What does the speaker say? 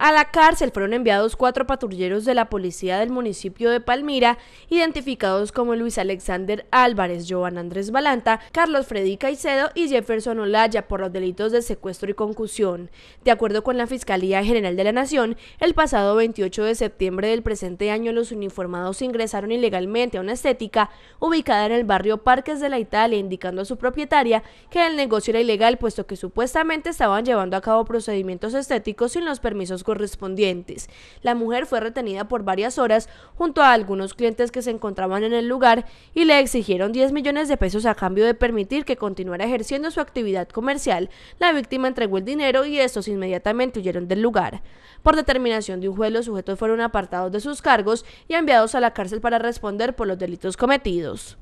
A la cárcel fueron enviados cuatro patrulleros de la policía del municipio de Palmira, identificados como Luis Alexander Álvarez, Joan Andrés Balanta, Carlos Freddy Caicedo y Jefferson Olaya por los delitos de secuestro y concusión. De acuerdo con la Fiscalía General de la Nación, el pasado 28 de septiembre del presente año los uniformados ingresaron ilegalmente a una estética ubicada en el barrio Parques de la Italia, indicando a su propietaria que el negocio era ilegal puesto que supuestamente estaban llevando a cabo procedimientos estéticos sin los permisos correspondientes. La mujer fue retenida por varias horas junto a algunos clientes que se encontraban en el lugar y le exigieron 10 millones de pesos a cambio de permitir que continuara ejerciendo su actividad comercial. La víctima entregó el dinero y estos inmediatamente huyeron del lugar. Por determinación de un juez, los sujetos fueron apartados de sus cargos y enviados a la cárcel para responder por los delitos cometidos.